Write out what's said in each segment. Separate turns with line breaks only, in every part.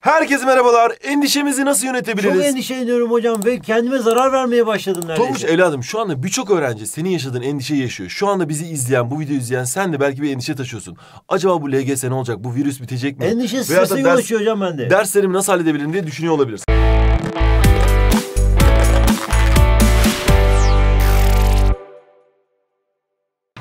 Herkese merhabalar. Endişemizi nasıl yönetebiliriz? Çok endişe ediyorum hocam ve kendime zarar vermeye başladım neredeyse. Tomuş evladım şu anda birçok öğrenci senin yaşadığın endişeyi yaşıyor. Şu anda bizi izleyen, bu videoyu izleyen sen de belki bir endişe taşıyorsun. Acaba bu LGS ne olacak? Bu virüs bitecek mi? Endişe strese yol açıyor hocam bende. Derslerimi nasıl halledebilirim diye düşünüyor olabilirsin.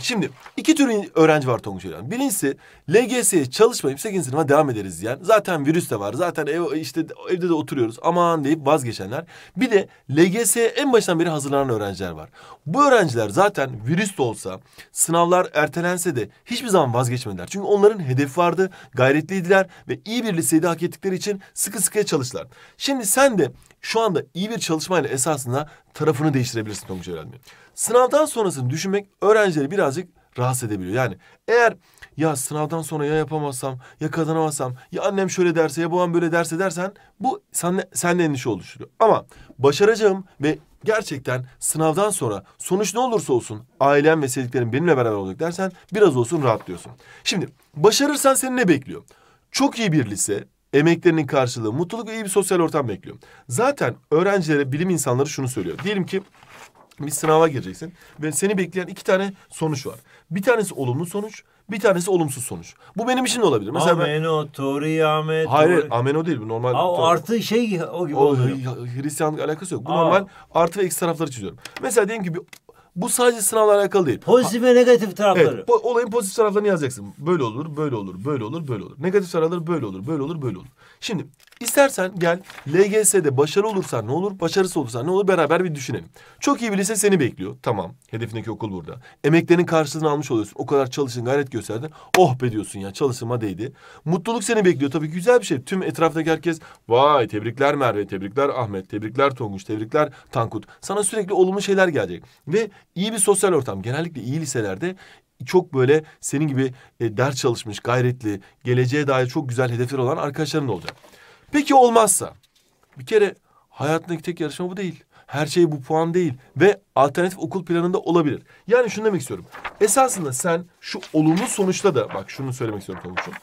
Şimdi iki tür öğrenci var Tonguç Hocam. Birincisi LGS'ye çalışmayıp 8. sınıfa devam ederiz diyen. Zaten virüs de var. Zaten ev, işte evde de oturuyoruz. Aman deyip vazgeçenler. Bir de LGS'ye en baştan beri hazırlanan öğrenciler var. Bu öğrenciler zaten virüs de olsa sınavlar ertelense de hiçbir zaman vazgeçmediler. Çünkü onların hedefi vardı, gayretliydiler ve iyi bir liseyi de hak ettikleri için sıkı sıkıya çalıştılar. Şimdi sen de şu anda iyi bir çalışmayla esasında tarafını değiştirebilirsin Tonguç Evren Bey. Sınavdan sonrasını düşünmek öğrencileri birazcık rahatsız edebiliyor. Yani eğer ya sınavdan sonra ya yapamazsam, ya kazanamazsam, ya annem şöyle derse, ya babam böyle derse dersen bu sende, sende endişe oluşturuyor. Ama başaracağım ve gerçekten sınavdan sonra sonuç ne olursa olsun ailem ve sevdiklerim benimle beraber olacak dersen biraz olsun rahatlıyorsun. Şimdi başarırsan seni ne bekliyor? Çok iyi bir lise, emeklerinin karşılığı, mutluluk ve iyi bir sosyal ortam bekliyorum. Zaten öğrencilere bilim insanları şunu söylüyor. Diyelim ki bir sınava gireceksin ve seni bekleyen iki tane sonuç var. Bir tanesi olumlu sonuç, bir tanesi olumsuz sonuç. Bu benim için de olabilir. Mesela ameno, ben... tori, ame, Hayır, ameno değil bu normal. Aa, o artı şey o gibi oluyor. Hristiyanlık alakası yok. Bu Aa. normal artı ve eksi tarafları çiziyorum. Mesela diyelim ki bir bu sadece sınavla alakalı değil. Pozitif ve negatif tarafları. Evet, po olayın pozitif taraflarını yazacaksın. Böyle olur, böyle olur, böyle olur, böyle olur. Negatif tarafları böyle olur, böyle olur, böyle olur. Şimdi istersen gel LGS'de başarı olursan ne olur, Başarısı olursan ne olur beraber bir düşünelim. Çok iyi bir lise seni bekliyor. Tamam. Hedefindeki okul burada. Emeklerin karşılığını almış oluyorsun. O kadar çalışın, gayret gösterdin. Oh be diyorsun ya çalışıma değdi. Mutluluk seni bekliyor. Tabii ki güzel bir şey. Tüm etraftaki herkes vay tebrikler Merve, tebrikler Ahmet, tebrikler Tonguç, tebrikler Tankut. Sana sürekli olumlu şeyler gelecek. Ve iyi bir sosyal ortam. Genellikle iyi liselerde çok böyle senin gibi e, ders çalışmış, gayretli, geleceğe dair çok güzel hedefler olan arkadaşların olacak. Peki olmazsa? Bir kere hayatındaki tek yarışma bu değil. Her şey bu puan değil ve alternatif okul planında olabilir. Yani şunu demek istiyorum. Esasında sen şu olumlu sonuçta da bak şunu söylemek istiyorum Tonguç'um.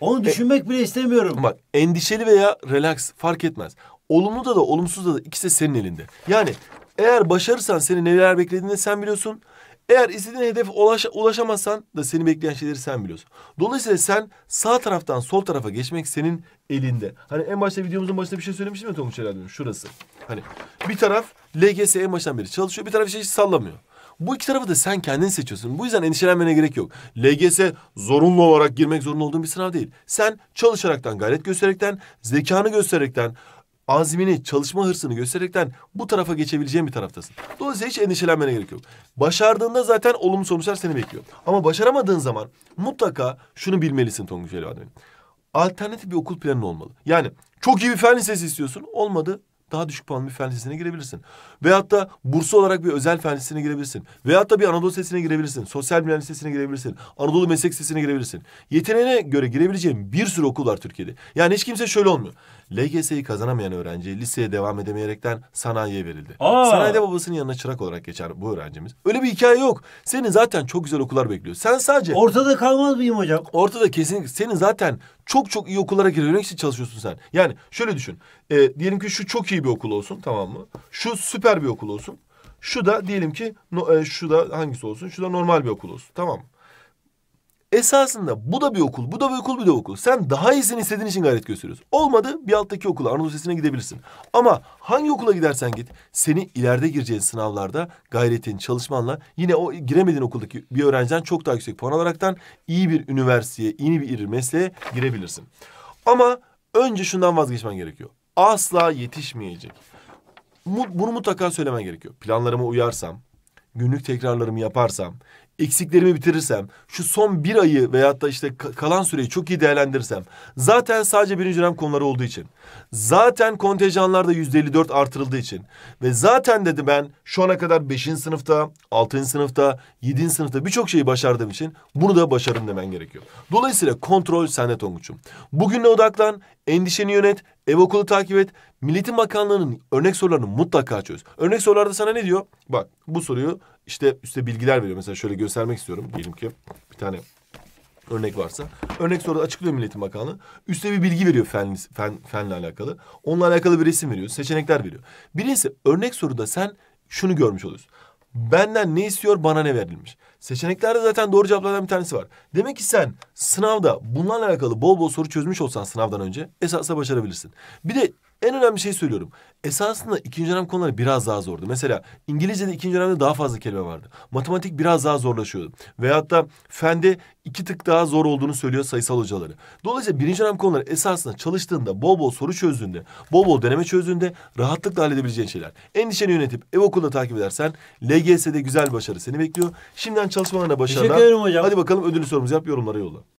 Onu e, düşünmek e, bile istemiyorum. Bak endişeli veya relax fark etmez. Olumlu da da olumsuz da da ikisi de senin elinde. Yani eğer başarırsan seni neler beklediğini sen biliyorsun. Eğer istediğin hedefe ulaş, ulaşamazsan da seni bekleyen şeyleri sen biliyorsun. Dolayısıyla sen sağ taraftan sol tarafa geçmek senin elinde. Hani en başta videomuzun başında bir şey söylemiştim ya Tonguç Herhalde şurası. Hani bir taraf LGS en baştan beri çalışıyor bir taraf hiç sallamıyor. Bu iki tarafı da sen kendin seçiyorsun. Bu yüzden endişelenmene gerek yok. LGS zorunlu olarak girmek zorunda olduğun bir sınav değil. Sen çalışaraktan, gayret göstererekten, zekanı göstererekten, azmini, çalışma hırsını göstererekten bu tarafa geçebileceğin bir taraftasın. Dolayısıyla hiç endişelenmene gerek yok. Başardığında zaten olumlu sonuçlar seni bekliyor. Ama başaramadığın zaman mutlaka şunu bilmelisin Tonguç Elvan Alternatif bir okul planın olmalı. Yani çok iyi bir fen lisesi istiyorsun. Olmadı daha düşük puanlı bir fen lisesine girebilirsin. Veyahut da bursu olarak bir özel fen lisesine girebilirsin. Veyahut da bir Anadolu Lisesi'ne girebilirsin. Sosyal Bilimler Lisesi'ne girebilirsin. Anadolu Meslek Lisesi'ne girebilirsin. Yeteneğine göre girebileceğin bir sürü okul var Türkiye'de. Yani hiç kimse şöyle olmuyor. LGS'yi kazanamayan öğrenci liseye devam edemeyerekten sanayiye verildi. Aa. Sanayide babasının yanına çırak olarak geçer bu öğrencimiz. Öyle bir hikaye yok. Senin zaten çok güzel okullar bekliyor. Sen sadece... Ortada kalmaz mıyım hocam? Ortada kesinlikle Senin zaten çok çok iyi okullara girebilmek için çalışıyorsun sen. Yani şöyle düşün. E, diyelim ki şu çok iyi iyi bir okul olsun tamam mı? Şu süper bir okul olsun. Şu da diyelim ki no, e, şu da hangisi olsun? Şu da normal bir okul olsun. Tamam. Esasında bu da bir okul, bu da bir okul, bu da bir okul. Sen daha iyisini istediğin için gayret gösteriyorsun. Olmadı bir alttaki okula, Anadolu Lisesi'ne gidebilirsin. Ama hangi okula gidersen git, seni ileride gireceğin sınavlarda gayretin, çalışmanla yine o giremediğin okuldaki bir öğrenciden çok daha yüksek puan alaraktan iyi bir üniversiteye, iyi bir mesleğe girebilirsin. Ama önce şundan vazgeçmen gerekiyor asla yetişmeyecek. Bunu mutlaka söylemen gerekiyor. Planlarımı uyarsam, günlük tekrarlarımı yaparsam, eksiklerimi bitirirsem, şu son bir ayı veyahut da işte kalan süreyi çok iyi değerlendirirsem, zaten sadece birinci dönem konuları olduğu için, zaten kontenjanlarda yüzde 54 artırıldığı için ve zaten dedi ben şu ana kadar beşinci sınıfta, altıncı sınıfta, yedinci sınıfta birçok şeyi başardığım için bunu da başarım demen gerekiyor. Dolayısıyla kontrol sende Tonguç'um. Bugünle odaklan, endişeni yönet, ev okulu takip et, Milletin Bakanlığı'nın örnek sorularını mutlaka çöz. Örnek sorularda sana ne diyor? Bak bu soruyu işte üstte bilgiler veriyor. Mesela şöyle göstermek istiyorum. Diyelim ki bir tane örnek varsa. Örnek soruda açıklıyor Milliyetin Bakanlığı. üstte bir bilgi veriyor fen, fen, fenle alakalı. Onunla alakalı bir resim veriyor. Seçenekler veriyor. Birincisi örnek soruda sen şunu görmüş oluyorsun. Benden ne istiyor bana ne verilmiş. Seçeneklerde zaten doğru cevaplardan bir tanesi var. Demek ki sen sınavda bunlarla alakalı bol bol soru çözmüş olsan sınavdan önce esasla başarabilirsin. Bir de en önemli şey söylüyorum. Esasında ikinci dönem konuları biraz daha zordu. Mesela İngilizce'de ikinci dönemde daha fazla kelime vardı. Matematik biraz daha zorlaşıyordu. Veyahut da fende iki tık daha zor olduğunu söylüyor sayısal hocaları. Dolayısıyla birinci dönem konuları esasında çalıştığında bol bol soru çözdüğünde, bol bol deneme çözdüğünde rahatlıkla halledebileceğin şeyler. Endişeni yönetip ev okulda takip edersen LGS'de güzel başarı seni bekliyor. Şimdiden çalışmalarına başarılar. Teşekkür ederim hocam. Hadi bakalım ödülü sorumuzu yap yorumlara yolla.